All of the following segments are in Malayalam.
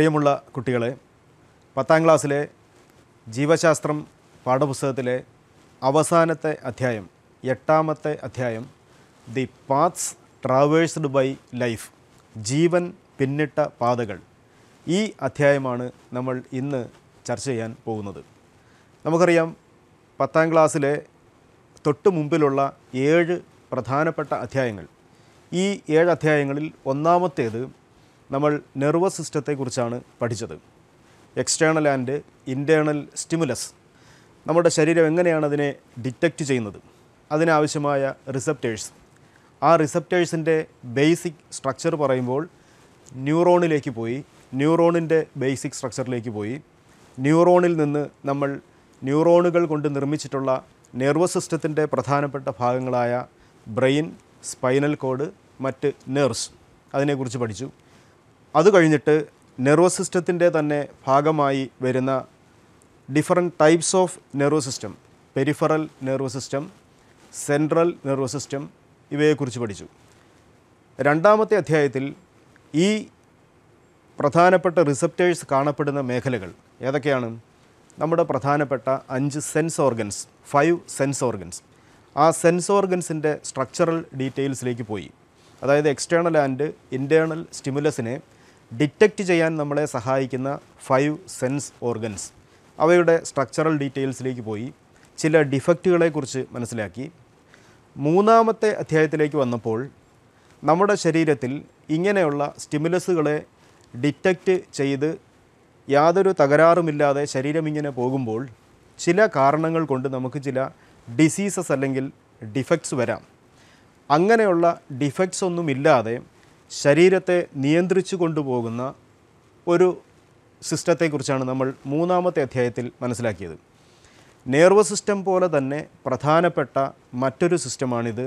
പ്രിയമുള്ള കുട്ടികളെ പത്താം ക്ലാസ്സിലെ ജീവശാസ്ത്രം പാഠപുസ്തകത്തിലെ അവസാനത്തെ അധ്യായം എട്ടാമത്തെ അധ്യായം the paths traversed by life ജീവൻ പിന്നിട്ട പാതകൾ ഈ അധ്യായമാണ് നമ്മൾ ഇന്ന് ചർച്ച ചെയ്യാൻ പോകുന്നത് നമുക്കറിയാം പത്താം ക്ലാസ്സിലെ തൊട്ട് മുമ്പിലുള്ള ഏഴ് പ്രധാനപ്പെട്ട അധ്യായങ്ങൾ ഈ ഏഴ് അധ്യായങ്ങളിൽ ഒന്നാമത്തേത് നമ്മൾ നെർവസ് സിസ്റ്റത്തെക്കുറിച്ചാണ് പഠിച്ചത് എക്സ്റ്റേണൽ ആൻഡ് ഇൻറ്റേണൽ സ്റ്റിമുലസ് നമ്മുടെ ശരീരം എങ്ങനെയാണ് അതിനെ ഡിറ്റക്റ്റ് ചെയ്യുന്നത് അതിനാവശ്യമായ റിസപ്റ്റേഴ്സ് ആ റിസപ്റ്റേഴ്സിൻ്റെ ബേസിക് സ്ട്രക്ചർ പറയുമ്പോൾ ന്യൂറോണിലേക്ക് പോയി ന്യൂറോണിൻ്റെ ബേസിക് സ്ട്രക്ചറിലേക്ക് പോയി ന്യൂറോണിൽ നിന്ന് നമ്മൾ ന്യൂറോണുകൾ കൊണ്ട് നിർമ്മിച്ചിട്ടുള്ള നെർവസ് സിസ്റ്റത്തിൻ്റെ പ്രധാനപ്പെട്ട ഭാഗങ്ങളായ ബ്രെയിൻ സ്പൈനൽ കോഡ് മറ്റ് നെർവ്സ് അതിനെക്കുറിച്ച് പഠിച്ചു അത് കഴിഞ്ഞിട്ട് നെർവസ് സിസ്റ്റത്തിൻ്റെ തന്നെ ഭാഗമായി വരുന്ന different types of nervous system peripheral nervous system central nervous system ഇവയെക്കുറിച്ച് പഠിച്ചു രണ്ടാമത്തെ അധ്യായത്തിൽ ഈ പ്രധാനപ്പെട്ട റിസപ്റ്റേഴ്സ് കാണപ്പെടുന്ന മേഖലകൾ ഏതൊക്കെയാണ് നമ്മുടെ പ്രധാനപ്പെട്ട അഞ്ച് sense organs five sense organs ആ സെൻസ് ഓർഗൻസിൻ്റെ സ്ട്രക്ചറൽ ഡീറ്റെയിൽസിലേക്ക് പോയി അതായത് എക്സ്റ്റേണൽ ആൻഡ് ഇൻറ്റേണൽ സ്റ്റിമുലസിനെ ഡിറ്റക്റ്റ് ചെയ്യാൻ നമ്മളെ സഹായിക്കുന്ന ഫൈവ് സെൻസ് ഓർഗൻസ് അവയുടെ സ്ട്രക്ചറൽ ഡീറ്റെയിൽസിലേക്ക് പോയി ചില ഡിഫക്റ്റുകളെക്കുറിച്ച് മനസ്സിലാക്കി മൂന്നാമത്തെ അധ്യായത്തിലേക്ക് വന്നപ്പോൾ നമ്മുടെ ശരീരത്തിൽ ഇങ്ങനെയുള്ള സ്റ്റിമുലസുകളെ ഡിറ്റക്റ്റ് ചെയ്ത് യാതൊരു തകരാറുമില്ലാതെ ശരീരം ഇങ്ങനെ പോകുമ്പോൾ ചില കാരണങ്ങൾ കൊണ്ട് നമുക്ക് ചില ഡിസീസസ് അല്ലെങ്കിൽ ഡിഫക്ട്സ് വരാം അങ്ങനെയുള്ള ഡിഫക്ട്സ് ഒന്നും ഇല്ലാതെ ശരീരത്തെ നിയന്ത്രിച്ചു കൊണ്ടുപോകുന്ന ഒരു സിസ്റ്റത്തെക്കുറിച്ചാണ് നമ്മൾ മൂന്നാമത്തെ അധ്യായത്തിൽ മനസ്സിലാക്കിയത് നെർവസ് സിസ്റ്റം പോലെ തന്നെ പ്രധാനപ്പെട്ട മറ്റൊരു സിസ്റ്റമാണിത്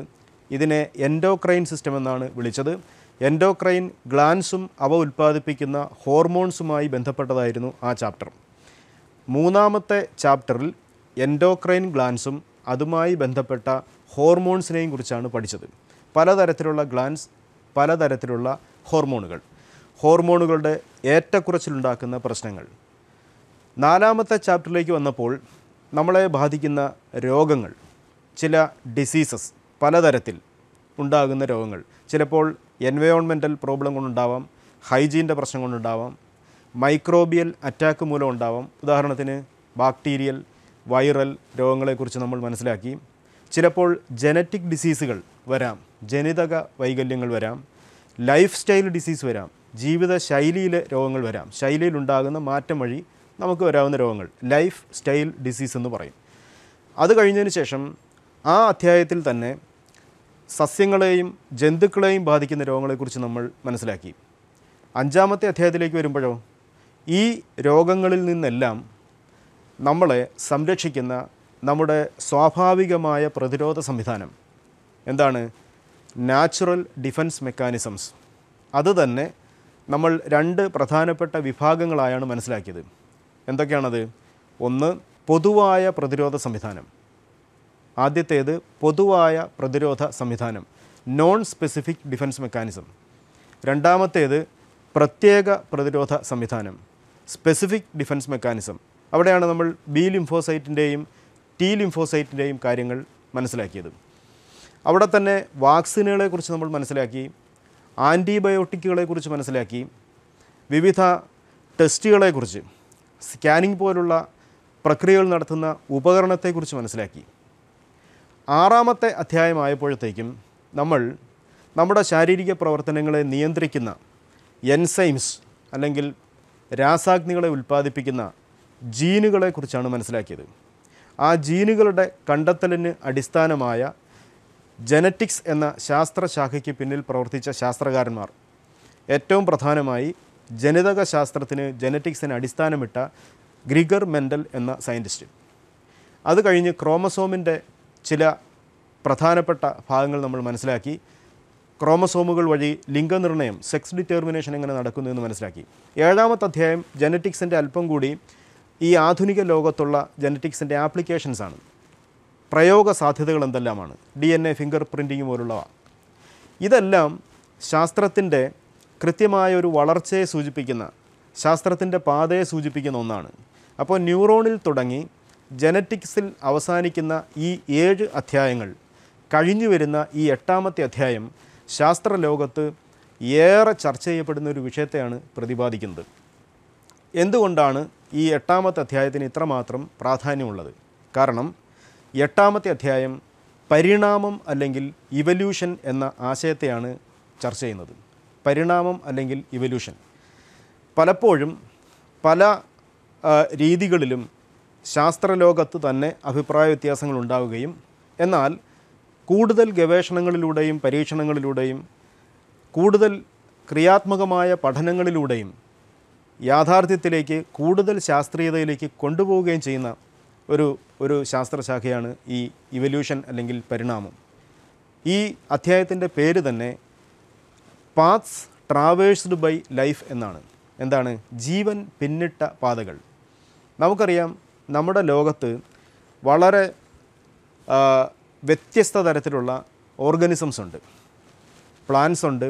ഇതിനെ എൻഡോക്രൈൻ സിസ്റ്റം എന്നാണ് വിളിച്ചത് എൻഡോക്രൈൻ ഗ്ലാൻസും അവ ഉൽപ്പാദിപ്പിക്കുന്ന ഹോർമോൺസുമായി ബന്ധപ്പെട്ടതായിരുന്നു ആ ചാപ്റ്റർ മൂന്നാമത്തെ ചാപ്റ്ററിൽ എൻഡോക്രൈൻ ഗ്ലാൻസും അതുമായി ബന്ധപ്പെട്ട ഹോർമോൺസിനെയും കുറിച്ചാണ് പഠിച്ചത് പലതരത്തിലുള്ള ഗ്ലാൻസ് പലതരത്തിലുള്ള ഹോർമോണുകൾ ഹോർമോണുകളുടെ ഏറ്റക്കുറച്ചിലുണ്ടാക്കുന്ന പ്രശ്നങ്ങൾ നാലാമത്തെ ചാപ്റ്ററിലേക്ക് വന്നപ്പോൾ നമ്മളെ ബാധിക്കുന്ന രോഗങ്ങൾ ചില ഡിസീസസ് പലതരത്തിൽ ഉണ്ടാകുന്ന രോഗങ്ങൾ ചിലപ്പോൾ എൻവയോൺമെൻറ്റൽ പ്രോബ്ലം കൊണ്ടുണ്ടാവാം ഹൈജീൻ്റെ പ്രശ്നം കൊണ്ടുണ്ടാവാം മൈക്രോബിയൽ അറ്റാക്ക് മൂലം ഉണ്ടാവാം ഉദാഹരണത്തിന് ബാക്ടീരിയൽ വൈറൽ രോഗങ്ങളെക്കുറിച്ച് നമ്മൾ മനസ്സിലാക്കി ചിലപ്പോൾ ജനറ്റിക് ഡിസീസുകൾ വരാം ജനിതക വൈകല്യങ്ങൾ വരാം ലൈഫ് സ്റ്റൈൽ ഡിസീസ് വരാം ജീവിത ശൈലിയിലെ രോഗങ്ങൾ വരാം ശൈലിയിലുണ്ടാകുന്ന മാറ്റം വഴി നമുക്ക് വരാവുന്ന രോഗങ്ങൾ ലൈഫ് സ്റ്റൈൽ ഡിസീസ് എന്ന് പറയും അത് കഴിഞ്ഞതിന് ശേഷം ആ അധ്യായത്തിൽ തന്നെ സസ്യങ്ങളെയും ജന്തുക്കളെയും ബാധിക്കുന്ന രോഗങ്ങളെക്കുറിച്ച് നമ്മൾ മനസ്സിലാക്കി അഞ്ചാമത്തെ അധ്യായത്തിലേക്ക് വരുമ്പോഴോ ഈ രോഗങ്ങളിൽ നിന്നെല്ലാം നമ്മളെ സംരക്ഷിക്കുന്ന നമ്മുടെ സ്വാഭാവികമായ പ്രതിരോധ സംവിധാനം എന്താണ് നാച്ചുറൽ ഡിഫൻസ് മെക്കാനിസംസ് അത് തന്നെ നമ്മൾ രണ്ട് പ്രധാനപ്പെട്ട വിഭാഗങ്ങളായാണ് മനസ്സിലാക്കിയത് എന്തൊക്കെയാണത് ഒന്ന് പൊതുവായ പ്രതിരോധ സംവിധാനം ആദ്യത്തേത് പൊതുവായ പ്രതിരോധ സംവിധാനം നോൺ സ്പെസിഫിക് ഡിഫൻസ് മെക്കാനിസം രണ്ടാമത്തേത് പ്രത്യേക പ്രതിരോധ സംവിധാനം സ്പെസിഫിക് ഡിഫൻസ് മെക്കാനിസം അവിടെയാണ് നമ്മൾ ബി ലിംഫോസൈറ്റിൻ്റെയും ടി ലിംഫോസൈറ്റിൻ്റെയും കാര്യങ്ങൾ മനസ്സിലാക്കിയത് അവിടെ തന്നെ വാക്സിനുകളെക്കുറിച്ച് നമ്മൾ മനസ്സിലാക്കി ആൻറ്റിബയോട്ടിക്കുകളെക്കുറിച്ച് മനസ്സിലാക്കി വിവിധ ടെസ്റ്റുകളെക്കുറിച്ച് സ്കാനിംഗ് പോലുള്ള പ്രക്രിയകൾ നടത്തുന്ന ഉപകരണത്തെക്കുറിച്ച് മനസ്സിലാക്കി ആറാമത്തെ അധ്യായമായപ്പോഴത്തേക്കും നമ്മൾ നമ്മുടെ ശാരീരിക പ്രവർത്തനങ്ങളെ നിയന്ത്രിക്കുന്ന എൻസൈംസ് അല്ലെങ്കിൽ രാസാഗ്നികളെ ഉൽപ്പാദിപ്പിക്കുന്ന ജീനുകളെക്കുറിച്ചാണ് മനസ്സിലാക്കിയത് ആ ജീനുകളുടെ കണ്ടെത്തലിന് അടിസ്ഥാനമായ ജനറ്റിക്സ് എന്ന ശാസ്ത്രശാഖയ്ക്ക് പിന്നിൽ പ്രവർത്തിച്ച ശാസ്ത്രകാരന്മാർ ഏറ്റവും പ്രധാനമായി ജനിതക ശാസ്ത്രത്തിന് ജനറ്റിക്സിന് അടിസ്ഥാനമിട്ട ഗ്രിഗർ മെൻഡൽ എന്ന സയൻറ്റിസ്റ്റ് അത് കഴിഞ്ഞ് ക്രോമസോമിൻ്റെ ചില പ്രധാനപ്പെട്ട ഭാഗങ്ങൾ നമ്മൾ മനസ്സിലാക്കി ക്രോമസോമുകൾ വഴി ലിംഗനിർണ്ണയം സെക്സ് ഡിറ്റർമിനേഷൻ എങ്ങനെ നടക്കുന്നു എന്ന് മനസ്സിലാക്കി ഏഴാമത്തെ അധ്യായം ജനറ്റിക്സിൻ്റെ അല്പം കൂടി ഈ ആധുനിക ലോകത്തുള്ള ജനറ്റിക്സിൻ്റെ ആപ്ലിക്കേഷൻസാണ് പ്രയോഗ സാധ്യതകൾ എന്തെല്ലാമാണ് D N A finger printing പോലുള്ളവ ഇതെല്ലാം ശാസ്ത്രത്തിൻ്റെ കൃത്യമായൊരു വളർച്ചയെ സൂചിപ്പിക്കുന്ന ശാസ്ത്രത്തിൻ്റെ പാതയെ സൂചിപ്പിക്കുന്ന ഒന്നാണ് അപ്പോൾ ന്യൂറോണിൽ തുടങ്ങി ജനറ്റിക്സിൽ അവസാനിക്കുന്ന ഈ ഏഴ് അധ്യായങ്ങൾ കഴിഞ്ഞു വരുന്ന ഈ എട്ടാമത്തെ അധ്യായം ശാസ്ത്രലോകത്ത് ഏറെ ചർച്ച ചെയ്യപ്പെടുന്ന ഒരു വിഷയത്തെയാണ് പ്രതിപാദിക്കുന്നത് എന്തുകൊണ്ടാണ് ഈ എട്ടാമത്തെ അധ്യായത്തിന് ഇത്രമാത്രം പ്രാധാന്യമുള്ളത് കാരണം എട്ടാമത്തെ അധ്യായം പരിണാമം അല്ലെങ്കിൽ ഇവല്യൂഷൻ എന്ന ആശയത്തെയാണ് ചർച്ച ചെയ്യുന്നത് പരിണാമം അല്ലെങ്കിൽ ഇവല്യൂഷൻ പലപ്പോഴും പല രീതികളിലും ശാസ്ത്രലോകത്ത് തന്നെ അഭിപ്രായ വ്യത്യാസങ്ങൾ ഉണ്ടാവുകയും എന്നാൽ കൂടുതൽ ഗവേഷണങ്ങളിലൂടെയും പരീക്ഷണങ്ങളിലൂടെയും കൂടുതൽ ക്രിയാത്മകമായ പഠനങ്ങളിലൂടെയും യാഥാർത്ഥ്യത്തിലേക്ക് കൂടുതൽ ശാസ്ത്രീയതയിലേക്ക് കൊണ്ടുപോവുകയും ചെയ്യുന്ന ഒരു ഒരു ശാസ്ത്രശാഖയാണ് ഈ ഇവല്യൂഷൻ അല്ലെങ്കിൽ പരിണാമം ഈ അധ്യായത്തിൻ്റെ പേര് തന്നെ പാത്സ് ട്രാവേഴ്സ്ഡ് ബൈ ലൈഫ് എന്നാണ് എന്താണ് ജീവൻ പിന്നിട്ട പാതകൾ നമുക്കറിയാം നമ്മുടെ ലോകത്ത് വളരെ വ്യത്യസ്ത തരത്തിലുള്ള ഓർഗനിസംസ് ഉണ്ട് പ്ലാന്റ്സ് ഉണ്ട്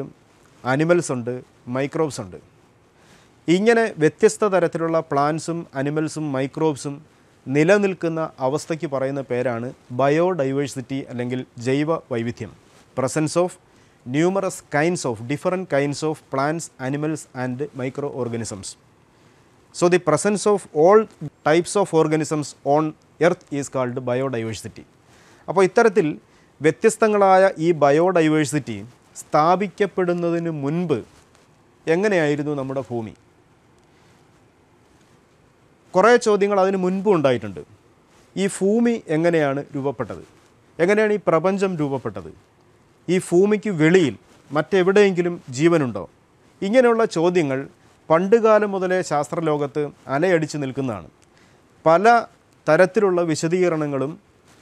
അനിമൽസ് ഉണ്ട് മൈക്രോബ്സ് ഉണ്ട് ഇങ്ങനെ വ്യത്യസ്ത തരത്തിലുള്ള പ്ലാന്റ്സും അനിമൽസും മൈക്രോബ്സും നിലനിൽക്കുന്ന അവസ്ഥയ്ക്ക് പറയുന്ന പേരാണ് ബയോഡൈവേഴ്സിറ്റി അല്ലെങ്കിൽ ജൈവ വൈവിധ്യം presence of numerous kinds of different kinds of plants animals and micro organisms so the presence of all types of organisms on earth is called biodiversity അപ്പോൾ ഇത്തരത്തിൽ വ്യത്യസ്തങ്ങളായ ഈ ബയോഡൈവേഴ്സിറ്റി സ്ഥാപിക്കപ്പെടുന്നതിന് മുൻപ് എങ്ങനെയായിരുന്നു നമ്മുടെ ഭൂമി കുറേ ചോദ്യങ്ങൾ അതിന് മുൻപ് ഉണ്ടായിട്ടുണ്ട് ഈ ഭൂമി എങ്ങനെയാണ് രൂപപ്പെട്ടത് എങ്ങനെയാണ് ഈ പ്രപഞ്ചം രൂപപ്പെട്ടത് ഈ ഭൂമിക്ക് വെളിയിൽ മറ്റെവിടെയെങ്കിലും ജീവനുണ്ടോ ഇങ്ങനെയുള്ള ചോദ്യങ്ങൾ പണ്ടുകാലം മുതലേ ശാസ്ത്രലോകത്ത് അലയടിച്ചു നിൽക്കുന്നതാണ് പല തരത്തിലുള്ള വിശദീകരണങ്ങളും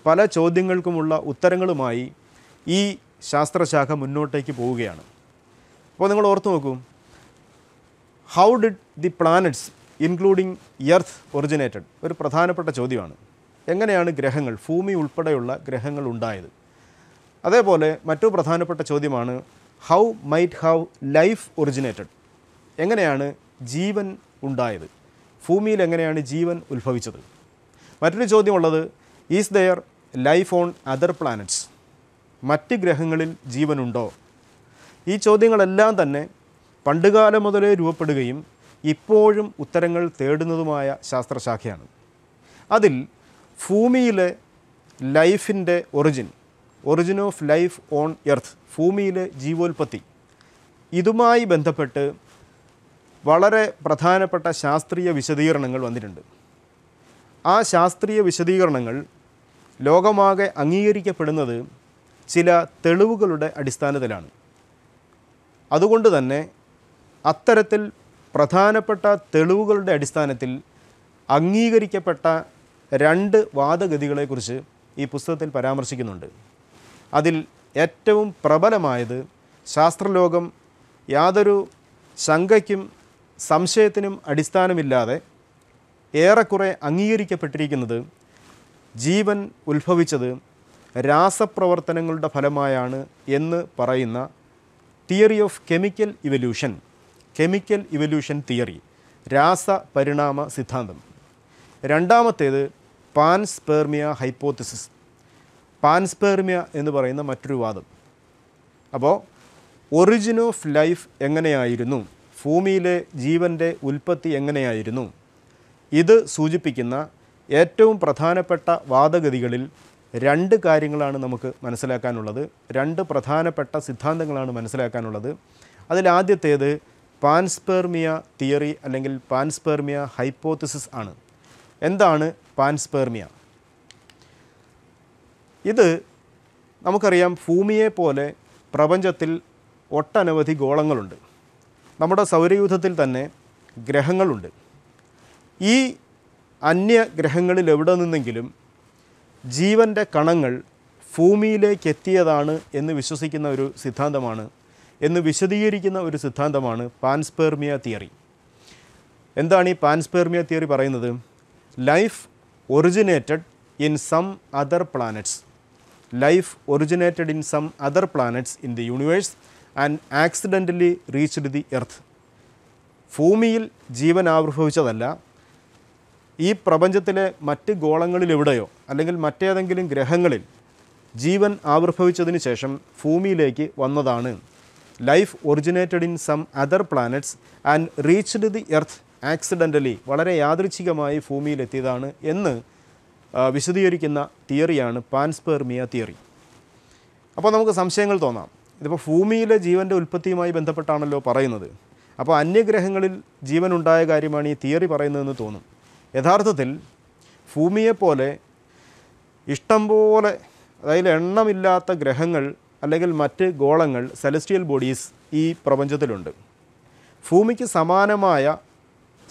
പല ചോദ്യങ്ങൾക്കുമുള്ള ഉത്തരങ്ങളുമായി ഈ ശാസ്ത്രശാഖ മുന്നോട്ടേക്ക് പോവുകയാണ് അപ്പോൾ നിങ്ങൾ ഓർത്തു നോക്കൂ how did the planets including earth originated ഒരു പ്രധാനപ്പെട്ട ചോദ്യമാണ് എങ്ങനെയാണ് ഗ്രഹങ്ങൾ ഭൂമി ഉൾപ്പെടെയുള്ള ഗ്രഹങ്ങൾ ഉണ്ടായത് അതേപോലെ മറ്റു പ്രധാനപ്പെട്ട ചോദ്യമാണ് how might have life originated എങ്ങനെയാണ് ജീവൻ ഉണ്ടായത് ഭൂമിയിൽ എങ്ങനെയാണ് ജീവൻ ഉത്ഭവിച്ചത് മറ്റൊരു ചോദ്യമുള്ളത് is there life on other planets മറ്റ് ഗ്രഹങ്ങളിൽ ജീവനുണ്ടോ ഈ ചോദ്യങ്ങളെല്ലാം തന്നെ പണ്ടുകാലം മുതലേ രൂപപ്പെടുകയും ഇപ്പോഴും ഉത്തരങ്ങൾ തേടുന്നതുമായ ശാസ്ത്രശാഖയാണ് അതിൽ ഭൂമിയിലെ ലൈഫിൻ്റെ origin origin of life on earth ഭൂമിയിലെ ജീവോൽപത്തി ഇതുമായി ബന്ധപ്പെട്ട് വളരെ പ്രധാനപ്പെട്ട ശാസ്ത്രീയ വിശദീകരണങ്ങൾ വന്നിട്ടുണ്ട് ആ ശാസ്ത്രീയ വിശദീകരണങ്ങൾ ലോകമാകെ അംഗീകരിക്കപ്പെടുന്നത് ചില തെളിവുകളുടെ അടിസ്ഥാനത്തിലാണ് അതുകൊണ്ട് തന്നെ അത്തരത്തിൽ പ്രധാനപ്പെട്ട തെളിവുകളുടെ അടിസ്ഥാനത്തിൽ അംഗീകരിക്കപ്പെട്ട രണ്ട് വാദഗതികളെക്കുറിച്ച് ഈ പുസ്തകത്തിൽ പരാമർശിക്കുന്നുണ്ട് അതിൽ ഏറ്റവും പ്രബലമായത് ശാസ്ത്രലോകം യാതൊരു ശങ്കയ്ക്കും സംശയത്തിനും അടിസ്ഥാനമില്ലാതെ ഏറെക്കുറെ അംഗീകരിക്കപ്പെട്ടിരിക്കുന്നത് ജീവൻ ഉത്ഭവിച്ചത് രാസപ്രവർത്തനങ്ങളുടെ ഫലമായാണ് എന്ന് പറയുന്ന theory of chemical evolution chemical evolution theory രാസ പരിണാമ സിദ്ധാന്തം രണ്ടാമത്തേത് പാൻസ്പേർമിയ ഹൈപ്പോത്തിസിസ് പാൻസ്പേർമിയ എന്ന് പറയുന്ന മറ്റൊരു വാദം അപ്പോൾ ഒറിജിൻ ഓഫ് ലൈഫ് എങ്ങനെയായിരുന്നു ഭൂമിയിലെ ജീവൻ്റെ ഉൽപ്പത്തി എങ്ങനെയായിരുന്നു ഇത് സൂചിപ്പിക്കുന്ന ഏറ്റവും പ്രധാനപ്പെട്ട വാദഗതികളിൽ രണ്ട് കാര്യങ്ങളാണ് നമുക്ക് മനസ്സിലാക്കാനുള്ളത് രണ്ട് പ്രധാനപ്പെട്ട സിദ്ധാന്തങ്ങളാണ് മനസ്സിലാക്കാനുള്ളത് അതിലാദ്യത്തേത് പാൻസ്പേർമിയ തിയറി അല്ലെങ്കിൽ പാൻസ്പേർമിയ ഹൈപ്പോത്തിസിസ് ആണ് എന്താണ് പാൻസ്പേർമിയ ഇത് നമുക്കറിയാം ഭൂമിയെ പോലെ പ്രപഞ്ചത്തിൽ ഒട്ടനവധി ഗോളങ്ങളുണ്ട് നമ്മുടെ സൗരയൂഥത്തിൽ തന്നെ ഗ്രഹങ്ങളുണ്ട് ഈ അന്യ ഗ്രഹങ്ങളിൽ എവിടെ നിന്നെങ്കിലും ജീവൻ്റെ കണങ്ങൾ ഭൂമിയിലേക്ക് എത്തിയതാണ് എന്ന് വിശ്വസിക്കുന്ന ഒരു സിദ്ധാന്തമാണ് എന്ന് വിശദീകരിക്കുന്ന ഒരു സിദ്ധാന്തമാണ് പാൻസ്പേർമിയ തിയറി എന്താണ് ഈ പാൻസ്പേർമിയ തിയറി പറയുന്നത് life originated in some other planets life originated in some other planets in the universe and accidentally reached the earth ഭൂമിയിൽ ജീവൻ ആവിർഭവിച്ചതല്ല ഈ പ്രപഞ്ചത്തിലെ മറ്റ് ഗോളങ്ങളിലെവിടെയോ അല്ലെങ്കിൽ മറ്റേതെങ്കിലും ഗ്രഹങ്ങളിൽ ജീവൻ ആവിർഭവിച്ചതിന് ശേഷം ഭൂമിയിലേക്ക് വന്നതാണ് life originated in some other planets and reached the earth accidentally വളരെ യാദൃച്ഛികമായി ഭൂമിയിലെത്തിയതാണ് എന്ന് വിശദീകരിക്കുന്ന തിയറിയാണ് പാൻസ്പേർമിയ തിയറി അപ്പോൾ നമുക്ക് സംശയങ്ങൾ തോന്നാം ഇതിപ്പോൾ ഭൂമിയിലെ ജീവൻ്റെ ഉൽപ്പത്തിയുമായി ബന്ധപ്പെട്ടാണല്ലോ പറയുന്നത് അപ്പോൾ അന്യഗ്രഹങ്ങളിൽ ജീവനുണ്ടായ കാര്യമാണ് ഈ തിയറി പറയുന്നതെന്ന് തോന്നും യഥാർത്ഥത്തിൽ ഭൂമിയെപ്പോലെ ഇഷ്ടംപോലെ അതായത് എണ്ണമില്ലാത്ത ഗ്രഹങ്ങൾ അല്ലെങ്കിൽ മറ്റ് ഗോളങ്ങൾ സെലസ്റ്റിയൽ ബോഡീസ് ഈ പ്രപഞ്ചത്തിലുണ്ട് ഭൂമിക്ക് സമാനമായ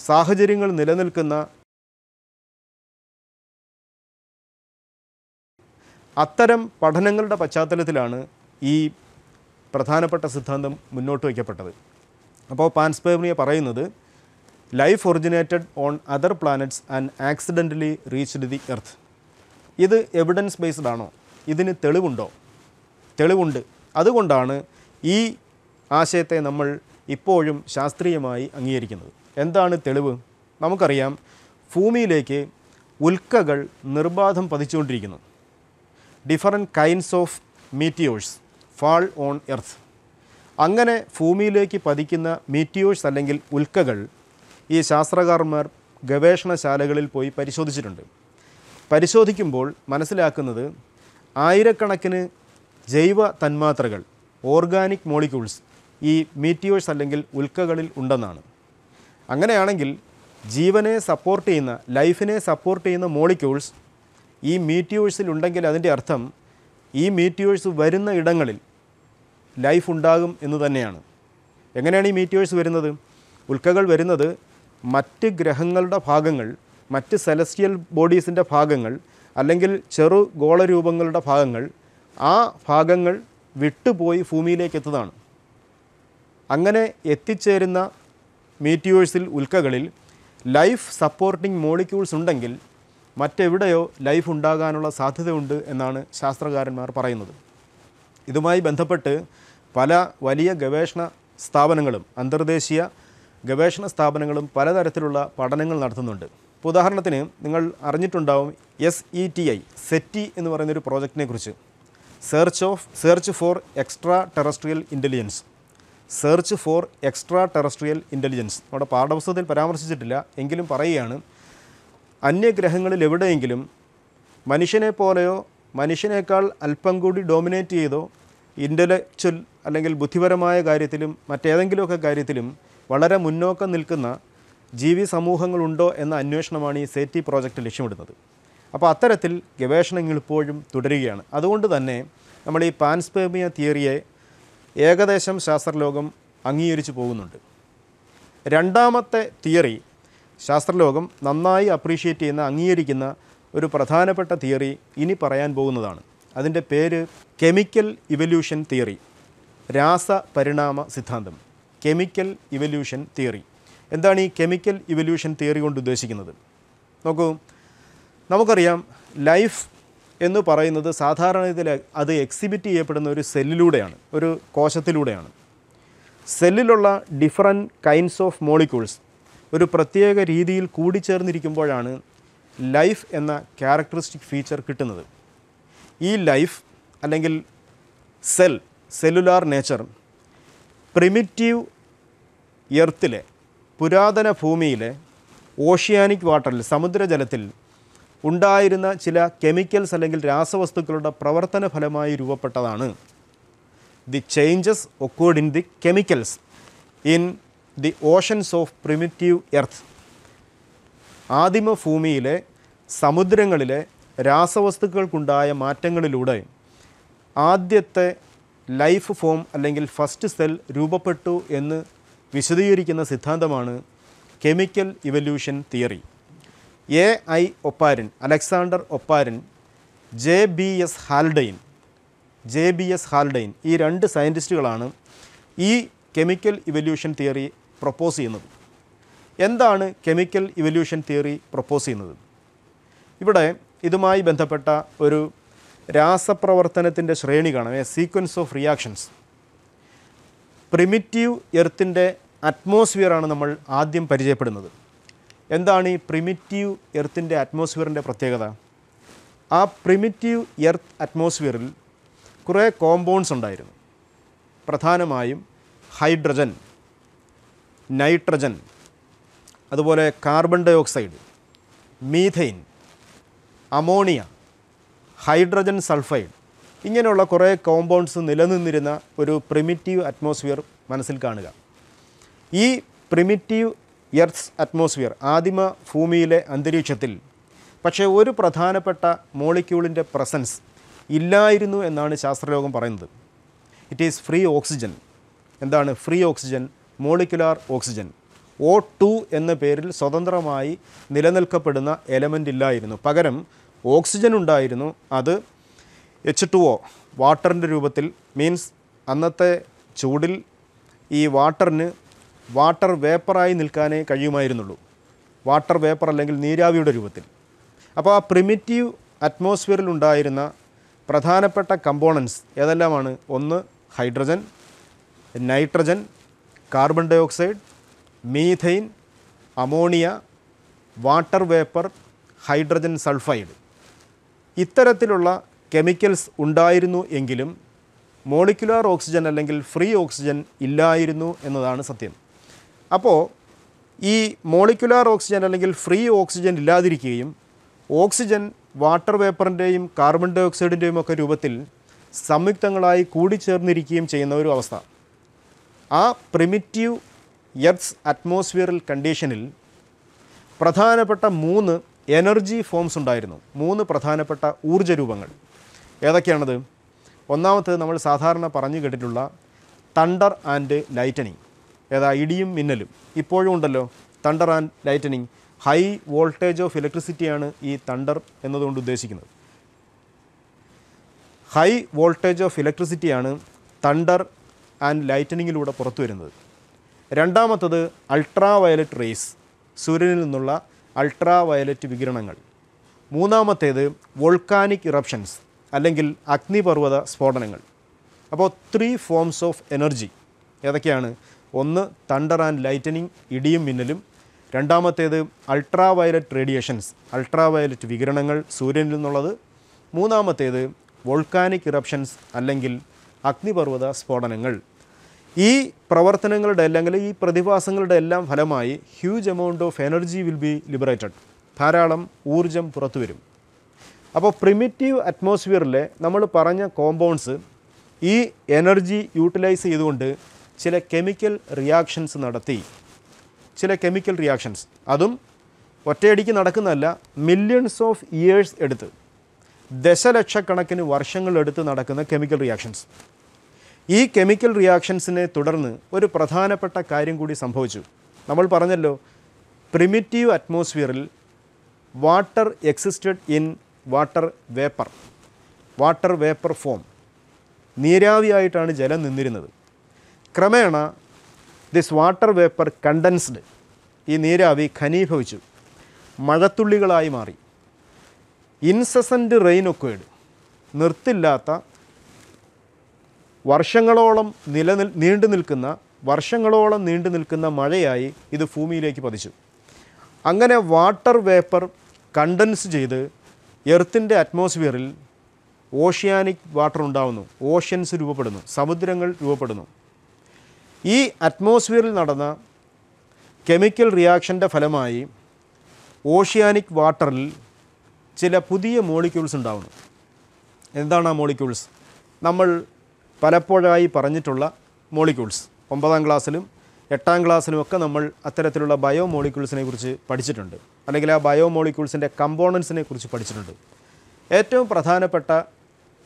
സാഹചര്യങ്ങൾ നിലനിൽക്കുന്ന അത്തരം പഠനങ്ങളുടെ പശ്ചാത്തലത്തിലാണ് ഈ പ്രധാനപ്പെട്ട സിദ്ധാന്തം മുന്നോട്ട് വയ്ക്കപ്പെട്ടത് അപ്പോൾ പാൻസ്പേമിയ പറയുന്നത് life originated on other planets and accidentally reached the earth ഇത് എവിഡൻസ് ബേസ്ഡ് ആണോ ഇതിന് തെളിവുണ്ടോ തെളിവുണ്ട് അതുകൊണ്ടാണ് ഈ ആശയത്തെ നമ്മൾ ഇപ്പോഴും ശാസ്ത്രീയമായി അംഗീകരിക്കുന്നത് എന്താണ് തെളിവ് നമുക്കറിയാം ഭൂമിയിലേക്ക് ഉൽക്കകൾ നിർബാധം പതിച്ചുകൊണ്ടിരിക്കുന്നു different kinds of meteors fall on earth അങ്ങനെ ഭൂമിയിലേക്ക് പതിക്കുന്ന മീറ്റിയോഴ്സ് അല്ലെങ്കിൽ ഉൽക്കകൾ ഈ ശാസ്ത്രകാരന്മാർ ഗവേഷണശാലകളിൽ പോയി പരിശോധിച്ചിട്ടുണ്ട് പരിശോധിക്കുമ്പോൾ മനസ്സിലാക്കുന്നത് ആയിരക്കണക്കിന് ജൈവ തന്മാത്രകൾ ഓർഗാനിക് മോളിക്യൂൾസ് ഈ മീറ്റിയോഴ്സ് അല്ലെങ്കിൽ ഉൽക്കകളിൽ ഉണ്ടെന്നാണ് അങ്ങനെയാണെങ്കിൽ ജീവനെ സപ്പോർട്ട് ചെയ്യുന്ന ലൈഫിനെ സപ്പോർട്ട് ചെയ്യുന്ന മോളിക്യൂൾസ് ഈ മീറ്റിയോഴ്സിൽ ഉണ്ടെങ്കിൽ അതിൻ്റെ അർത്ഥം ഈ മീറ്റിയോഴ്സ് വരുന്ന ഇടങ്ങളിൽ ലൈഫ് ഉണ്ടാകും എന്ന് തന്നെയാണ് എങ്ങനെയാണ് ഈ മീറ്റിയോഴ്സ് വരുന്നത് ഉൽക്കകൾ വരുന്നത് മറ്റ് ഗ്രഹങ്ങളുടെ ഭാഗങ്ങൾ മറ്റ് സെലസ്റ്റിയൽ ബോഡീസിൻ്റെ ഭാഗങ്ങൾ അല്ലെങ്കിൽ ചെറു ഗോളരൂപങ്ങളുടെ ഭാഗങ്ങൾ ആ ഭാഗങ്ങൾ വിട്ടുപോയി ഭൂമിയിലേക്ക് എത്തുന്നതാണ് അങ്ങനെ എത്തിച്ചേരുന്ന മീറ്റിയോഴ്സിൽ ഉൽക്കകളിൽ ലൈഫ് സപ്പോർട്ടിംഗ് മോളിക്യൂൾസ് ഉണ്ടെങ്കിൽ മറ്റെവിടെയോ ലൈഫ് ഉണ്ടാകാനുള്ള സാധ്യതയുണ്ട് എന്നാണ് ശാസ്ത്രകാരന്മാർ പറയുന്നത് ഇതുമായി ബന്ധപ്പെട്ട് പല വലിയ ഗവേഷണ സ്ഥാപനങ്ങളും അന്തർദേശീയ ഗവേഷണ സ്ഥാപനങ്ങളും പലതരത്തിലുള്ള പഠനങ്ങൾ നടത്തുന്നുണ്ട് ഇപ്പോൾ ഉദാഹരണത്തിന് നിങ്ങൾ അറിഞ്ഞിട്ടുണ്ടാവും S E T I SETI എന്ന് പറയുന്നൊരു പ്രോജക്റ്റിനെ കുറിച്ച് search of search for extraterrestrial intelligence search for extraterrestrial intelligence നമ്മുടെ പാഠപുസ്തകത്തിൽ പരാമർശിച്ചിട്ടില്ല എങ്കിലും പറയുകയാണ് അന്യഗ്രഹങ്ങളിൽ എവിടെയെങ്കിലും മനുഷ്യനെ പോലെയോ മനുഷ്യനേക്കാൾ അല്പം കൂടി ഡോമിനേറ്റ് ചെയ്തോ ഇൻ്റലക്ച്വൽ അല്ലെങ്കിൽ ബുദ്ധിപരമായ കാര്യത്തിലും മറ്റേതെങ്കിലുമൊക്കെ കാര്യത്തിലും വളരെ മുന്നോക്കം നിൽക്കുന്ന ജീവി സമൂഹങ്ങളുണ്ടോ എന്ന അന്വേഷണമാണ് ഈ സേറ്റി പ്രോജക്റ്റ് ലക്ഷ്യമിടുന്നത് അപ്പോൾ അത്തരത്തിൽ ഗവേഷണങ്ങൾ ഇപ്പോഴും തുടരുകയാണ് അതുകൊണ്ട് തന്നെ നമ്മൾ ഈ പാൻസ്പേമിയ തിയറിയെ ഏകദേശം ശാസ്ത്രലോകം അംഗീകരിച്ചു പോകുന്നുണ്ട് രണ്ടാമത്തെ തിയറി ശാസ്ത്രലോകം നന്നായി അപ്രീഷിയേറ്റ് ചെയ്യുന്ന അംഗീകരിക്കുന്ന ഒരു പ്രധാനപ്പെട്ട തിയറി ഇനി പറയാൻ പോകുന്നതാണ് അതിൻ്റെ പേര് കെമിക്കൽ ഇവല്യൂഷൻ തിയറി രാസ പരിണാമ സിദ്ധാന്തം കെമിക്കൽ ഇവല്യൂഷൻ തിയറി എന്താണ് ഈ കെമിക്കൽ ഇവല്യൂഷൻ തിയറി കൊണ്ട് ഉദ്ദേശിക്കുന്നത് നോക്കൂ നമുക്കറിയാം ലൈഫ് എന്ന് പറയുന്നത് സാധാരണഗതിയിൽ അത് എക്സിബിറ്റ് ചെയ്യപ്പെടുന്ന ഒരു സെല്ലിലൂടെയാണ് ഒരു കോശത്തിലൂടെയാണ് സെല്ലിലുള്ള ഡിഫറെൻറ്റ് കൈൻഡ്സ് ഓഫ് മോളിക്യൂൾസ് ഒരു പ്രത്യേക രീതിയിൽ കൂടിച്ചേർന്നിരിക്കുമ്പോഴാണ് ലൈഫ് എന്ന ക്യാരക്ടറിസ്റ്റിക് ഫീച്ചർ കിട്ടുന്നത് ഈ ലൈഫ് അല്ലെങ്കിൽ സെൽ സെല്ലുലാർ നേച്ചർ പ്രിമിറ്റീവ് എർത്തിലെ പുരാതന ഭൂമിയിലെ ഓഷ്യാനിക് വാട്ടറിൽ സമുദ്രജലത്തിൽ ഉണ്ടായിരുന്ന ചില കെമിക്കൽസ് അല്ലെങ്കിൽ രാസവസ്തുക്കളുടെ പ്രവർത്തന ഫലമായി രൂപപ്പെട്ടതാണ് the changes occurred in the chemicals in the oceans of primitive earth ആദിമ ഭൂമിയിലെ സമുദ്രങ്ങളിലെ രാസവസ്തുക്കൾക്കുണ്ടായ മാറ്റങ്ങളിലൂടെ ആദ്യത്തെ ലൈഫ് ഫോം അല്ലെങ്കിൽ ഫസ്റ്റ് സെൽ രൂപപ്പെട്ടു എന്ന് വിശദീകരിക്കുന്ന സിദ്ധാന്തമാണ് chemical evolution theory A I Oparin Alexander Oparin J B S Haldane J B S Haldane ഈ രണ്ട് സയൻറ്റിസ്റ്റുകളാണ് ഈ കെമിക്കൽ ഇവല്യൂഷൻ തിയറി പ്രപ്പോസ് ചെയ്യുന്നത് എന്താണ് കെമിക്കൽ ഇവല്യൂഷൻ തിയറി പ്രപ്പോസ് ചെയ്യുന്നത് ഇവിടെ ഇതുമായി ബന്ധപ്പെട്ട ഒരു രാസപ്രവർത്തനത്തിൻ്റെ ശ്രേണി കാണാം സീക്വൻസ് ഓഫ് റിയാക്ഷൻസ് പ്രിമിറ്റീവ് എർത്തിൻ്റെ അറ്റ്മോസ്ഫിയറാണ് നമ്മൾ ആദ്യം പരിചയപ്പെടുന്നത് എന്താണ് ഈ പ്രിമിറ്റീവ് എർത്തിൻ്റെ അറ്റ്മോസ്ഫിയറിൻ്റെ പ്രത്യേകത ആ പ്രിമിറ്റീവ് എർത്ത് അറ്റ്മോസ്ഫിയറിൽ കുറേ കോമ്പൗണ്ട്സ് ഉണ്ടായിരുന്നു പ്രധാനമായും ഹൈഡ്രജൻ നൈട്രജൻ അതുപോലെ carbon dioxide methane ammonia hydrogen sulphide ഇങ്ങനെയുള്ള കുറേ കോമ്പൗണ്ട്സ് നിലനിന്നിരുന്ന ഒരു പ്രിമിറ്റീവ് അറ്റ്മോസ്ഫിയർ മനസ്സിൽ കാണുക ഈ പ്രിമിറ്റീവ് എർത്ത്സ് അറ്റ്മോസ്ഫിയർ ആദിമ ഭൂമിയിലെ അന്തരീക്ഷത്തിൽ പക്ഷേ ഒരു പ്രധാനപ്പെട്ട മോളിക്യൂളിൻ്റെ പ്രസൻസ് ഇല്ലായിരുന്നു എന്നാണ് ശാസ്ത്രലോകം പറയുന്നത് ഇറ്റ് ഈസ് ഫ്രീ ഓക്സിജൻ എന്താണ് free oxygen molecular oxygen O two എന്ന പേരിൽ സ്വതന്ത്രമായി നിലനിൽക്കപ്പെടുന്ന എലമെൻ്റ് ഇല്ലായിരുന്നു പകരം ഓക്സിജൻ ഉണ്ടായിരുന്നു അത് എച്ച് ടു ഒ വാട്ടറിൻ്റെ രൂപത്തിൽ മീൻസ് അന്നത്തെ ചൂടിൽ ഈ വാട്ടറിന് വാട്ടർ വേപ്പറായി നിൽക്കാനേ കഴിയുമായിരുന്നുള്ളൂ വാട്ടർ വേപ്പർ അല്ലെങ്കിൽ നീരാവിയുടെ രൂപത്തിൽ അപ്പോൾ ആ പ്രിമിറ്റീവ് അറ്റ്മോസ്ഫിയറിൽ ഉണ്ടായിരുന്ന പ്രധാനപ്പെട്ട കമ്പോണൻസ് ഏതെല്ലാമാണ് ഒന്ന് hydrogen nitrogen carbon dioxide methane ammonia water vapour hydrogen sulphide ഇത്തരത്തിലുള്ള കെമിക്കൽസ് ഉണ്ടായിരുന്നു എങ്കിലും മോളിക്കുലാർ ഓക്സിജൻ അല്ലെങ്കിൽ ഫ്രീ ഓക്സിജൻ ഇല്ലായിരുന്നു എന്നതാണ് സത്യം അപ്പോൾ ഈ മോളിക്കുലാർ ഓക്സിജൻ അല്ലെങ്കിൽ ഫ്രീ ഓക്സിജൻ ഇല്ലാതിരിക്കുകയും ഓക്സിജൻ വാട്ടർ വേപ്പറിൻ്റെയും കാർബൺ ഡൈ ഓക്സൈഡിൻ്റെയും ഒക്കെ രൂപത്തിൽ സംയുക്തങ്ങളായി കൂടിച്ചേർന്നിരിക്കുകയും ചെയ്യുന്ന ഒരു അവസ്ഥ ആ പ്രിമിറ്റീവ് എർത്ത്സ് അറ്റ്മോസ്ഫിയറൽ കണ്ടീഷനിൽ പ്രധാനപ്പെട്ട മൂന്ന് എനർജി ഫോംസ് ഉണ്ടായിരുന്നു മൂന്ന് പ്രധാനപ്പെട്ട ഊർജ്ജ രൂപങ്ങൾ ഏതൊക്കെയാണത് ഒന്നാമത്തേത് നമ്മൾ സാധാരണ പറഞ്ഞു കേട്ടിട്ടുള്ള തണ്ടർ ആൻഡ് ലൈറ്റനിങ് ഏതാ ഇടിയും മിന്നലും ഇപ്പോഴും ഉണ്ടല്ലോ thunder and lightning high voltage of ഇലക്ട്രിസിറ്റിയാണ് ഈ തണ്ടർ എന്നതുകൊണ്ട് ഉദ്ദേശിക്കുന്നത് ഹൈ വോൾട്ടേജ് ഓഫ് ഇലക്ട്രിസിറ്റിയാണ് തണ്ടർ ആൻഡ് ലൈറ്റനിങ്ങിലൂടെ പുറത്തു വരുന്നത് രണ്ടാമത്തത് അൾട്രാ വയലറ്റ് റേസ് സൂര്യനിൽ നിന്നുള്ള അൾട്രാ വയലറ്റ് വികിരണങ്ങൾ മൂന്നാമത്തേത് വോൾക്കാനിക് ഇറപ്ഷൻസ് അല്ലെങ്കിൽ അഗ്നിപർവ്വത സ്ഫോടനങ്ങൾ അപ്പോൾ ത്രീ ഫോംസ് ഓഫ് എനർജി ഏതൊക്കെയാണ് ഒന്ന് തണ്ടർ ആൻഡ് ലൈറ്റനിങ് ഇടിയും മിന്നലും രണ്ടാമത്തേത് ultraviolet radiations ultraviolet വികിരണങ്ങൾ സൂര്യനിൽ നിന്നുള്ളത് മൂന്നാമത്തേത് വോൾക്കാനിക് ഇറപ്ഷൻസ് അല്ലെങ്കിൽ അഗ്നിപർവ്വത സ്ഫോടനങ്ങൾ ഈ പ്രവർത്തനങ്ങളുടെ അല്ലെങ്കിൽ ഈ പ്രതിഭാസങ്ങളുടെ എല്ലാം ഫലമായി huge amount of energy will be liberated ധാരാളം ഊർജം പുറത്തു വരും അപ്പോൾ പ്രിമിറ്റീവ് അറ്റ്മോസ്ഫിയറിലെ നമ്മൾ പറഞ്ഞ കോമ്പൗണ്ട്സ് ഈ എനർജി യൂട്ടിലൈസ് ചെയ്തുകൊണ്ട് ചില കെമിക്കൽ റിയാക്ഷൻസ് നടത്തി ചില കെമിക്കൽ റിയാക്ഷൻസ് അതും ഒറ്റയടിക്ക് നടക്കുന്നതല്ല മില്യൺസ് ഓഫ് ഇയേഴ്സ് എടുത്ത് ദശലക്ഷക്കണക്കിന് വർഷങ്ങളെടുത്ത് നടക്കുന്ന കെമിക്കൽ റിയാക്ഷൻസ് ഈ കെമിക്കൽ റിയാക്ഷൻസിനെ തുടർന്ന് ഒരു പ്രധാനപ്പെട്ട കാര്യം കൂടി സംഭവിച്ചു നമ്മൾ പറഞ്ഞല്ലോ പ്രിമിറ്റീവ് അറ്റ്മോസ്ഫിയറിൽ water existed in water vapour water vapour form നീരാവിയായിട്ടാണ് ജലം നിന്നിരുന്നത് ക്രമേണ ദിസ് വാട്ടർ വേപ്പർ കണ്ടൻസ്ഡ് ഈ നീരാവി ഖനീഭവിച്ചു മഴത്തുള്ളികളായി മാറി ഇൻസസൻ്റ് റെയിൻ നിർത്തില്ലാത്ത വർഷങ്ങളോളം നിലനിൽ നീണ്ടു നിൽക്കുന്ന വർഷങ്ങളോളം നീണ്ടു നിൽക്കുന്ന മഴയായി ഇത് ഭൂമിയിലേക്ക് പതിച്ചു അങ്ങനെ വാട്ടർ വേപ്പർ കണ്ടൻസ് ചെയ്ത് എർത്തിൻ്റെ അറ്റ്മോസ്ഫിയറിൽ ഓഷ്യാനിക് വാട്ടർ ഉണ്ടാവുന്നു ഓഷ്യൻസ് രൂപപ്പെടുന്നു സമുദ്രങ്ങൾ രൂപപ്പെടുന്നു ഈ അറ്റ്മോസ്ഫിയറിൽ നടന്ന കെമിക്കൽ റിയാക്ഷൻ്റെ ഫലമായി ഓഷ്യാനിക് വാട്ടറിൽ ചില പുതിയ മോളിക്യൂൾസ് ഉണ്ടാവുന്നു എന്താണ് ആ മോളിക്യൂൾസ് നമ്മൾ പലപ്പോഴായി പറഞ്ഞിട്ടുള്ള മോളിക്യൂൾസ് ഒമ്പതാം ക്ലാസ്സിലും എട്ടാം ക്ലാസ്സിലുമൊക്കെ നമ്മൾ അത്തരത്തിലുള്ള ബയോ മോളിക്യൂൾസിനെ കുറിച്ച് പഠിച്ചിട്ടുണ്ട് അല്ലെങ്കിൽ ആ ബയോ മോളിക്യൂൾസിൻ്റെ കമ്പോണൻസിനെ കുറിച്ച് പഠിച്ചിട്ടുണ്ട് ഏറ്റവും പ്രധാനപ്പെട്ട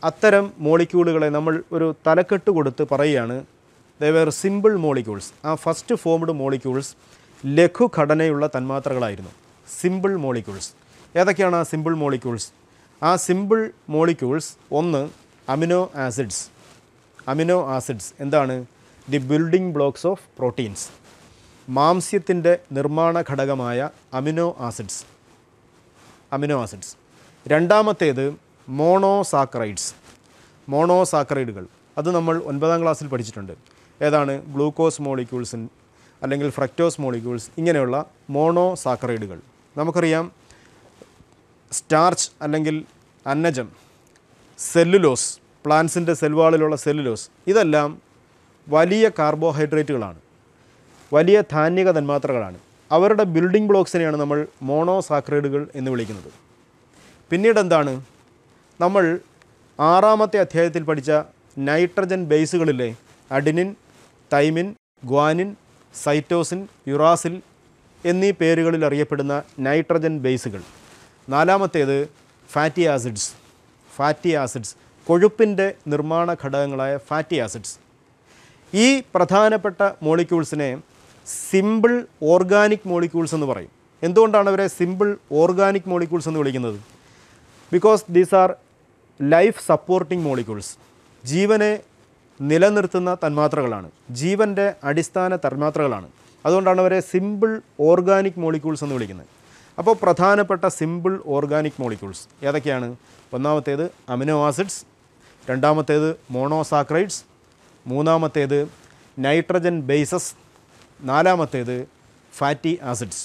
അത്തരം മോളിക്യൂളുകളെ നമ്മൾ ഒരു തലക്കെട്ട് കൊടുത്ത് പറയുകയാണ് ദേവർ സിമ്പിൾ മോളിക്യൂൾസ് ആ ഫസ്റ്റ് ഫോംഡ് മോളിക്യൂൾസ് ലഘുഘടനയുള്ള തന്മാത്രകളായിരുന്നു സിമ്പിൾ മോളിക്യൂൾസ് ഏതൊക്കെയാണ് ആ സിമ്പിൾ മോളിക്യൂൾസ് ആ സിമ്പിൾ മോളിക്യൂൾസ് ഒന്ന് അമിനോ ആസിഡ്സ് അമിനോ ആസിഡ്സ് എന്താണ് the building blocks of proteins മാംസ്യത്തിൻ്റെ നിർമ്മാണ ഘടകമായ അമിനോ ആസിഡ്സ് അമിനോ ആസിഡ്സ് രണ്ടാമത്തേത് മോണോസാക്രൈഡ്സ് മോണോസാക്രൈഡുകൾ അത് നമ്മൾ ഒൻപതാം ക്ലാസ്സിൽ പഠിച്ചിട്ടുണ്ട് ഏതാണ് ഗ്ലൂക്കോസ് മോളിക്യൂൾസിൻ അല്ലെങ്കിൽ ഫ്രക്ടോസ് മോളിക്യൂൾസ് ഇങ്ങനെയുള്ള മോണോസാക്കറൈഡുകൾ നമുക്കറിയാം സ്റ്റാർച്ച് അല്ലെങ്കിൽ അന്നജം സെല്ലുലോസ് പ്ലാന്റ്സിൻ്റെ സെൽവാളിലുള്ള സെല്ലുലോസ് ഇതെല്ലാം വലിയ കാർബോഹൈഡ്രേറ്റുകളാണ് വലിയ ധാന്യക തന്മാത്രകളാണ് അവരുടെ ബിൽഡിംഗ് ബ്ലോക്സിനെയാണ് നമ്മൾ സാക്രൈഡുകൾ എന്ന് വിളിക്കുന്നത് പിന്നീട് എന്താണ് നമ്മൾ ആറാമത്തെ അധ്യായത്തിൽ പഠിച്ച നൈട്രജൻ ബേസുകളിലെ adenine thymine guanine cytosine uracil എന്നീ പേരുകളിൽ അറിയപ്പെടുന്ന നൈട്രജൻ ബേസുകൾ നാലാമത്തേത് ഫാറ്റി ആസിഡ്സ് ഫാറ്റി ആസിഡ്സ് കൊഴുപ്പിൻ്റെ നിർമ്മാണ ഘടകങ്ങളായ ഫാറ്റി ആസിഡ്സ് ഈ പ്രധാനപ്പെട്ട മോളിക്യൂൾസിനെ സിമ്പിൾ ഓർഗാനിക് മോളിക്യൂൾസ് എന്ന് പറയും എന്തുകൊണ്ടാണ് അവരെ സിമ്പിൾ ഓർഗാനിക് മോളിക്യൂൾസ് എന്ന് വിളിക്കുന്നത് because these are life supporting molecules ജീവനെ നിലനിർത്തുന്ന തന്മാത്രകളാണ് ജീവൻ്റെ അടിസ്ഥാന തന്മാത്രകളാണ് അതുകൊണ്ടാണ് അവരെ സിമ്പിൾ ഓർഗാനിക് മോളിക്യൂൾസ് എന്ന് വിളിക്കുന്നത് അപ്പോൾ പ്രധാനപ്പെട്ട സിമ്പിൾ ഓർഗാനിക് മോളിക്യൂൾസ് ഏതൊക്കെയാണ് ഒന്നാമത്തേത് അമിനോ ആസിഡ്സ് രണ്ടാമത്തേത് മോണോസാക്രൈഡ്സ് മൂന്നാമത്തേത് നൈട്രജൻ ബേസസ് നാലാമത്തേത് ഫാറ്റി ആസിഡ്സ്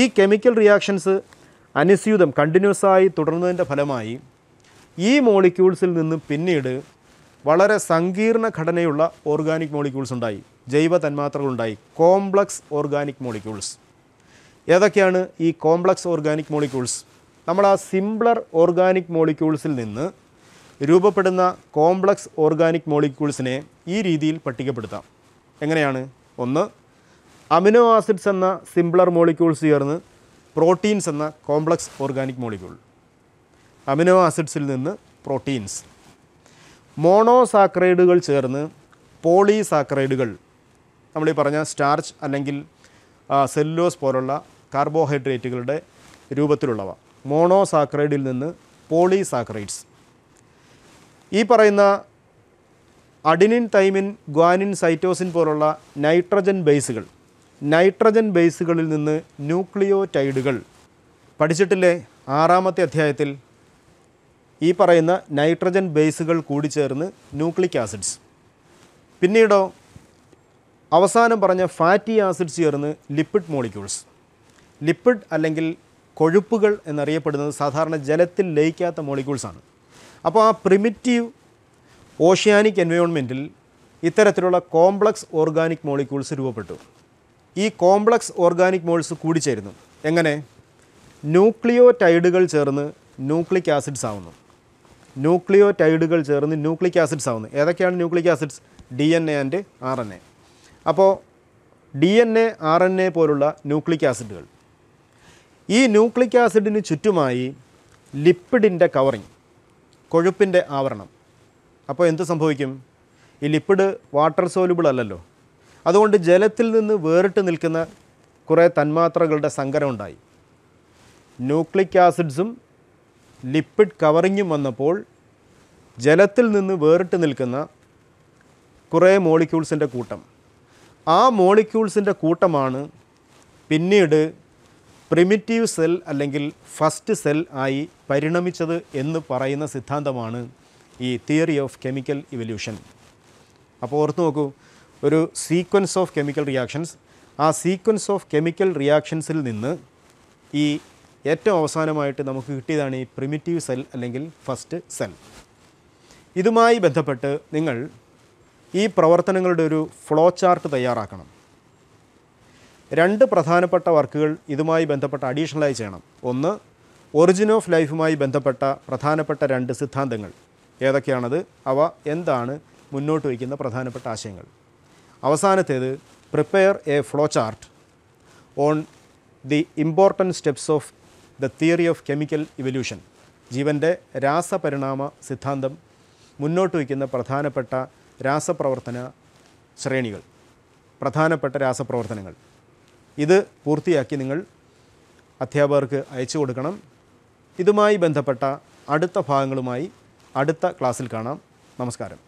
ഈ കെമിക്കൽ റിയാക്ഷൻസ് അനുസ്യൂതം കണ്ടിന്യൂസായി തുടർന്നതിൻ്റെ ഫലമായി ഈ മോളിക്യൂൾസിൽ നിന്നും പിന്നീട് വളരെ സങ്കീർണ ഘടനയുള്ള ഓർഗാനിക് മോളിക്യൂൾസ് ഉണ്ടായി ജൈവ തന്മാത്രകളുണ്ടായി കോംപ്ലക്സ് ഓർഗാനിക് മോളിക്യൂൾസ് ഏതൊക്കെയാണ് ഈ കോംപ്ലക്സ് ഓർഗാനിക് മോളിക്യൂൾസ് നമ്മൾ ആ സിംപ്ലർ ഓർഗാനിക് മോളിക്യൂൾസിൽ നിന്ന് രൂപപ്പെടുന്ന കോംപ്ലക്സ് ഓർഗാനിക് മോളിക്യൂൾസിനെ ഈ രീതിയിൽ പട്ടികപ്പെടുത്താം എങ്ങനെയാണ് ഒന്ന് അമിനോ ആസിഡ്സ് എന്ന സിംപ്ലർ മോളിക്യൂൾസ് ചേർന്ന് പ്രോട്ടീൻസ് എന്ന കോംപ്ലക്സ് ഓർഗാനിക് മോളിക്യൂൾ അമിനോ ആസിഡ്സിൽ നിന്ന് പ്രോട്ടീൻസ് മോണോസാക്രൈഡുകൾ ചേർന്ന് പോളിസാക്രൈഡുകൾ നമ്മളീ പറഞ്ഞ സ്റ്റാർച്ച് അല്ലെങ്കിൽ സെല്ലോസ് പോലുള്ള കാർബോഹൈഡ്രേറ്റുകളുടെ രൂപത്തിലുള്ളവ മോണോസാക്രൈഡിൽ നിന്ന് പോളിസാക്രൈഡ്സ് ഈ പറയുന്ന അഡിനിൻ തൈമിൻ ഗ്വാനിൻ സൈറ്റോസിൻ പോലുള്ള നൈട്രജൻ ബേസുകൾ നൈട്രജൻ ബേസുകളിൽ നിന്ന് ന്യൂക്ലിയോടൈഡുകൾ പഠിച്ചിട്ടില്ലേ ആറാമത്തെ അധ്യായത്തിൽ ഈ പറയുന്ന നൈട്രജൻ ബേസുകൾ കൂടി ചേർന്ന് ന്യൂക്ലിക് ആസിഡ്സ് പിന്നീടോ അവസാനം പറഞ്ഞ ഫാറ്റി ആസിഡ്സ് ചേർന്ന് ലിപ്പിഡ് മോളിക്യൂൾസ് ലിപ്പിഡ് അല്ലെങ്കിൽ കൊഴുപ്പുകൾ എന്നറിയപ്പെടുന്നത് സാധാരണ ജലത്തിൽ ലയിക്കാത്ത മോളിക്യൂൾസാണ് അപ്പോൾ ആ പ്രിമിറ്റീവ് ഓഷ്യാനിക് എൻവയോൺമെൻറ്റിൽ ഇത്തരത്തിലുള്ള കോംപ്ലക്സ് ഓർഗാനിക് മോളിക്യൂൾസ് രൂപപ്പെട്ടു ഈ കോംപ്ലക്സ് ഓർഗാനിക് മോൾസ് കൂടിച്ചേരുന്നു എങ്ങനെ ന്യൂക്ലിയോടൈഡുകൾ ചേർന്ന് ന്യൂക്ലിക് ആസിഡ്സ് ആവുന്നു ന്യൂക്ലിയോടൈഡുകൾ ചേർന്ന് ന്യൂക്ലിക് ആസിഡ്സ് ആവുന്നത് ഏതൊക്കെയാണ് nucleic acids D N A and R N A അപ്പോൾ D N A R N A പോലുള്ള ന്യൂക്ലിക് ആസിഡുകൾ ഈ ന്യൂക്ലിക് ആസിഡിന് ചുറ്റുമായി ലിപ്പിഡിൻ്റെ കവറിങ് കൊഴുപ്പിൻ്റെ ആവരണം അപ്പോൾ എന്ത് സംഭവിക്കും ഈ ലിപ്പിഡ് വാട്ടർ സോലുബിൾ അല്ലല്ലോ അതുകൊണ്ട് ജലത്തിൽ നിന്ന് വേറിട്ട് നിൽക്കുന്ന കുറേ തന്മാത്രകളുടെ സങ്കരം ഉണ്ടായി ന്യൂക്ലിക് ആസിഡ്സും ലിപ്പിഡ് കവറിങ്ങും വന്നപ്പോൾ ജലത്തിൽ നിന്ന് വേറിട്ട് നിൽക്കുന്ന കുറേ മോളിക്യൂൾസിൻ്റെ കൂട്ടം ആ മോളിക്യൂൾസിൻ്റെ കൂട്ടമാണ് പിന്നീട് പ്രിമിറ്റീവ് സെൽ അല്ലെങ്കിൽ ഫസ്റ്റ് സെൽ ആയി പരിണമിച്ചത് എന്ന് പറയുന്ന സിദ്ധാന്തമാണ് ഈ തിയറി ഓഫ് കെമിക്കൽ ഇവല്യൂഷൻ അപ്പോൾ ഓർത്ത് നോക്കൂ ഒരു സീക്വൻസ് ഓഫ് കെമിക്കൽ റിയാക്ഷൻസ് ആ സീക്വൻസ് ഓഫ് കെമിക്കൽ റിയാക്ഷൻസിൽ നിന്ന് ഈ ഏറ്റവും അവസാനമായിട്ട് നമുക്ക് കിട്ടിയതാണ് ഈ പ്രിമിറ്റീവ് സെൽ അല്ലെങ്കിൽ ഫസ്റ്റ് സെൽ ഇതുമായി ബന്ധപ്പെട്ട് നിങ്ങൾ ഈ പ്രവർത്തനങ്ങളുടെ ഒരു ഫ്ലോ ചാർട്ട് തയ്യാറാക്കണം രണ്ട് പ്രധാനപ്പെട്ട വർക്കുകൾ ഇതുമായി ബന്ധപ്പെട്ട അഡീഷണലായി ചെയ്യണം ഒന്ന് ഒറിജിൻ ഓഫ് ലൈഫുമായി ബന്ധപ്പെട്ട പ്രധാനപ്പെട്ട രണ്ട് സിദ്ധാന്തങ്ങൾ ഏതൊക്കെയാണത് അവ എന്താണ് മുന്നോട്ട് വയ്ക്കുന്ന പ്രധാനപ്പെട്ട ആശയങ്ങൾ അവസാനത്തേത് prepare a flow chart on the important steps of the theory of chemical evolution ജീവൻ്റെ രാസപരിണാമ സിദ്ധാന്തം മുന്നോട്ട് വയ്ക്കുന്ന പ്രധാനപ്പെട്ട രാസപ്രവർത്തന ശ്രേണികൾ പ്രധാനപ്പെട്ട രാസപ്രവർത്തനങ്ങൾ ഇത് പൂർത്തിയാക്കി നിങ്ങൾ അധ്യാപകർക്ക് അയച്ചു കൊടുക്കണം ഇതുമായി ബന്ധപ്പെട്ട അടുത്ത ഭാഗങ്ങളുമായി അടുത്ത ക്ലാസ്സിൽ കാണാം നമസ്കാരം